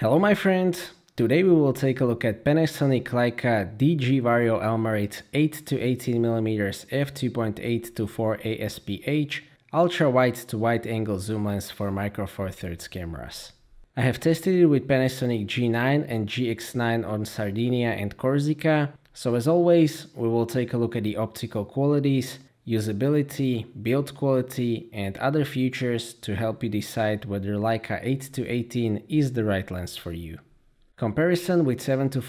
Hello my friend, today we will take a look at Panasonic Leica DG Vario Elmerate 8 to 18mm f2.8 to 4 ASPH ultra wide to wide angle zoom lens for micro four thirds cameras. I have tested it with Panasonic G9 and GX9 on Sardinia and Corsica, so as always we will take a look at the optical qualities, usability, build quality and other features to help you decide whether Leica 8-18 to is the right lens for you. Comparison with 7-14mm to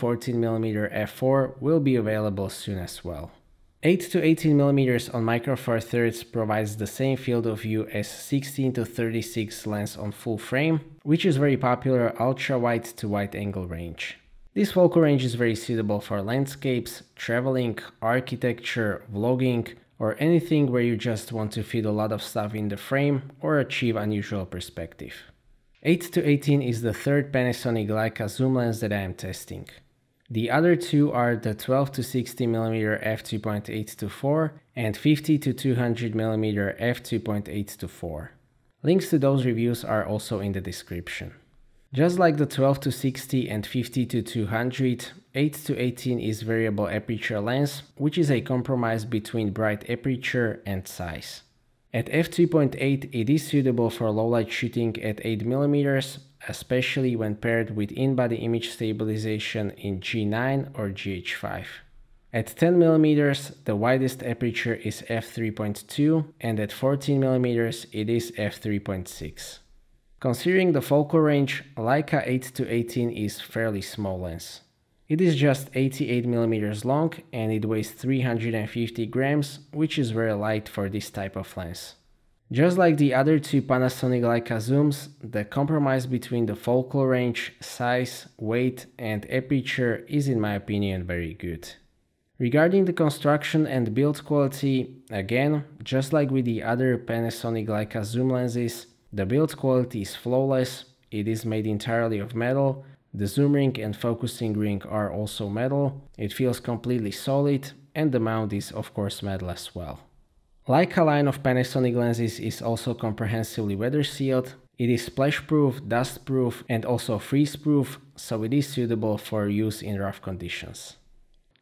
f4 will be available soon as well. 8-18mm to on micro four thirds provides the same field of view as 16-36 to lens on full frame, which is very popular ultra-wide to wide-angle range. This focal range is very suitable for landscapes, traveling, architecture, vlogging, or anything where you just want to fit a lot of stuff in the frame or achieve unusual perspective. 8 to 18 is the third Panasonic Leica zoom lens that I am testing. The other two are the 12 to 60 mm f2.8 to 4 and 50 to 200 mm f2.8 to 4. Links to those reviews are also in the description. Just like the 12 to 60 and 50 to 200, 8 to 18 is variable aperture lens, which is a compromise between bright aperture and size. At f3.8 it is suitable for low light shooting at 8mm, especially when paired with in-body image stabilization in G9 or GH5. At 10mm the widest aperture is f3.2 and at 14mm it is f3.6. Considering the focal range, Leica 8 to 18 is fairly small lens. It is just 88 millimeters long and it weighs 350 grams, which is very light for this type of lens. Just like the other two Panasonic Leica zooms, the compromise between the focal range, size, weight and aperture is in my opinion very good. Regarding the construction and build quality, again, just like with the other Panasonic Leica zoom lenses, the build quality is flawless, it is made entirely of metal the zoom ring and focusing ring are also metal, it feels completely solid and the mount is of course metal as well. Leica line of Panasonic lenses is also comprehensively weather sealed, it is splash proof, dust proof and also freeze proof, so it is suitable for use in rough conditions.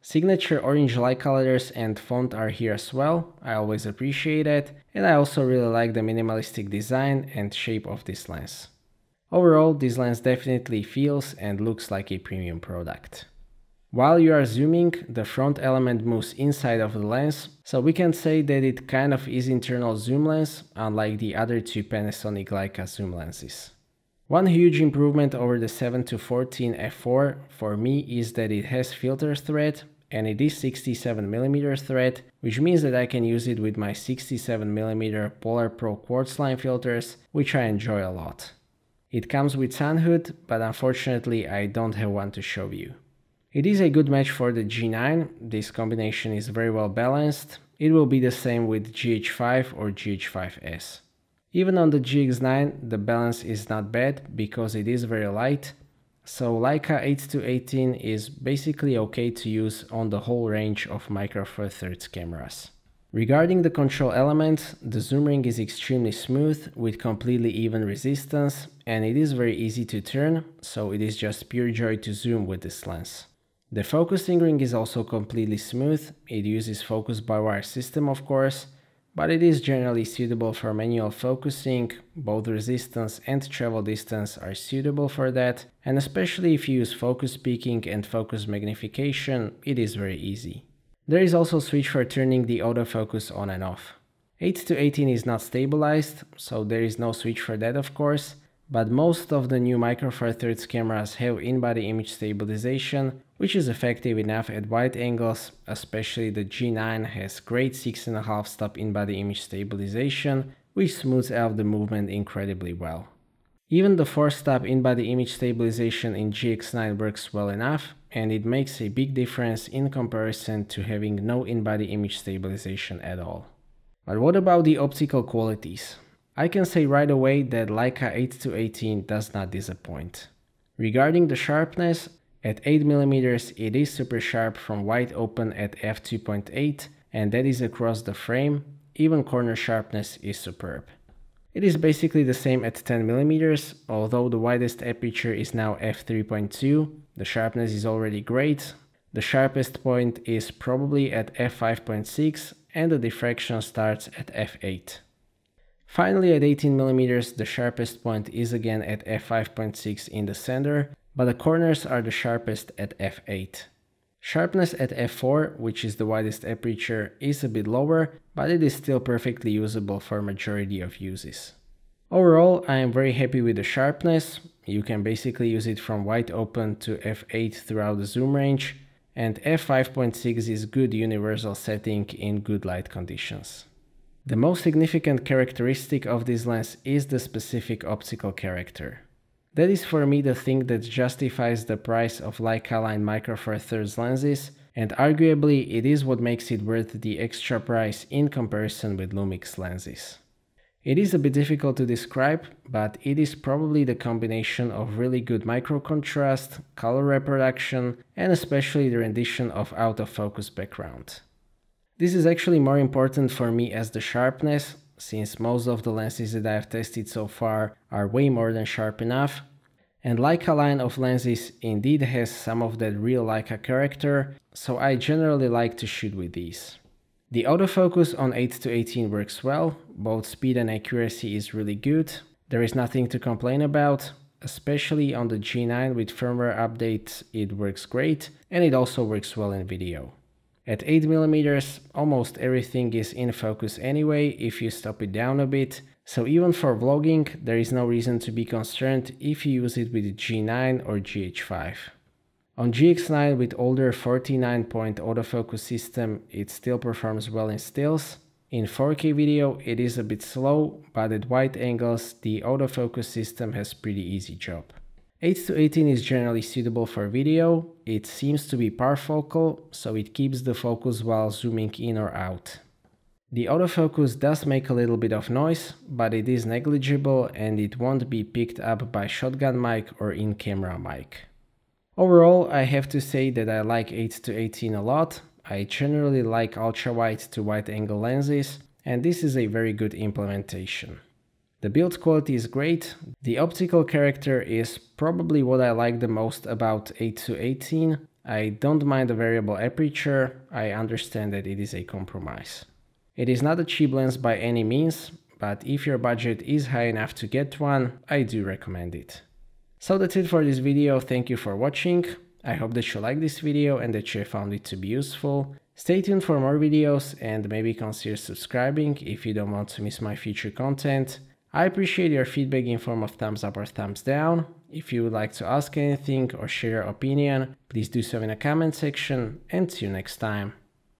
Signature orange Leica letters and font are here as well, I always appreciate it, and I also really like the minimalistic design and shape of this lens. Overall, this lens definitely feels and looks like a premium product. While you are zooming, the front element moves inside of the lens, so we can say that it kind of is internal zoom lens, unlike the other two Panasonic Leica zoom lenses. One huge improvement over the 7 to 14 f4 for me is that it has filter thread and it is 67mm thread, which means that I can use it with my 67mm Polar Pro quartz line filters, which I enjoy a lot. It comes with sun hood, but unfortunately I don't have one to show you. It is a good match for the G9, this combination is very well balanced, it will be the same with GH5 or GH5S. Even on the GX9 the balance is not bad because it is very light, so Leica 8 to 18 is basically okay to use on the whole range of micro four thirds cameras. Regarding the control element, the zoom ring is extremely smooth with completely even resistance and it is very easy to turn, so it is just pure joy to zoom with this lens. The focusing ring is also completely smooth, it uses focus by wire system of course, but it is generally suitable for manual focusing, both resistance and travel distance are suitable for that, and especially if you use focus peaking and focus magnification, it is very easy. There is also a switch for turning the autofocus on and off. 8 to 18 is not stabilized, so there is no switch for that of course, but most of the new Micro Four Thirds cameras have in-body image stabilization, which is effective enough at wide angles, especially the G9 has great 6.5 stop in-body image stabilization, which smooths out the movement incredibly well. Even the 4-stop in-body image stabilization in GX9 works well enough, and it makes a big difference in comparison to having no in-body image stabilization at all. But what about the optical qualities? I can say right away that Leica 8-18 does not disappoint. Regarding the sharpness, at 8mm it is super sharp from wide open at f2.8 and that is across the frame, even corner sharpness is superb. It is basically the same at 10mm, although the widest aperture is now f3.2, the sharpness is already great, the sharpest point is probably at f5.6 and the diffraction starts at f8. Finally at 18mm the sharpest point is again at f5.6 in the center, but the corners are the sharpest at f8. Sharpness at f4, which is the widest aperture, is a bit lower, but it is still perfectly usable for majority of uses. Overall, I am very happy with the sharpness, you can basically use it from wide open to f8 throughout the zoom range, and f5.6 is good universal setting in good light conditions. The most significant characteristic of this lens is the specific optical character. That is for me the thing that justifies the price of Leica line Micro Four Thirds lenses, and arguably it is what makes it worth the extra price in comparison with Lumix lenses. It is a bit difficult to describe, but it is probably the combination of really good micro contrast, color reproduction, and especially the rendition of out-of-focus background. This is actually more important for me as the sharpness, since most of the lenses that I've tested so far are way more than sharp enough. And Leica line of lenses indeed has some of that real Leica character, so I generally like to shoot with these. The autofocus on 8 to 18 works well, both speed and accuracy is really good. There is nothing to complain about, especially on the G9 with firmware updates it works great and it also works well in video. At 8mm almost everything is in focus anyway if you stop it down a bit, so even for vlogging there is no reason to be concerned if you use it with G9 or GH5. On GX9 with older 49 point autofocus system it still performs well in stills, in 4K video it is a bit slow but at wide angles the autofocus system has pretty easy job. 8 to 18 is generally suitable for video, it seems to be parfocal, so it keeps the focus while zooming in or out. The autofocus does make a little bit of noise, but it is negligible and it won't be picked up by shotgun mic or in-camera mic. Overall, I have to say that I like 8 to 18 a lot, I generally like ultra-wide to wide-angle lenses, and this is a very good implementation. The build quality is great. The optical character is probably what I like the most about 8 to 18. I don't mind the variable aperture. I understand that it is a compromise. It is not a cheap lens by any means, but if your budget is high enough to get one, I do recommend it. So that's it for this video, thank you for watching, I hope that you liked this video and that you found it to be useful. Stay tuned for more videos and maybe consider subscribing if you don't want to miss my future content. I appreciate your feedback in form of thumbs up or thumbs down. If you would like to ask anything or share your opinion, please do so in the comment section and see you next time.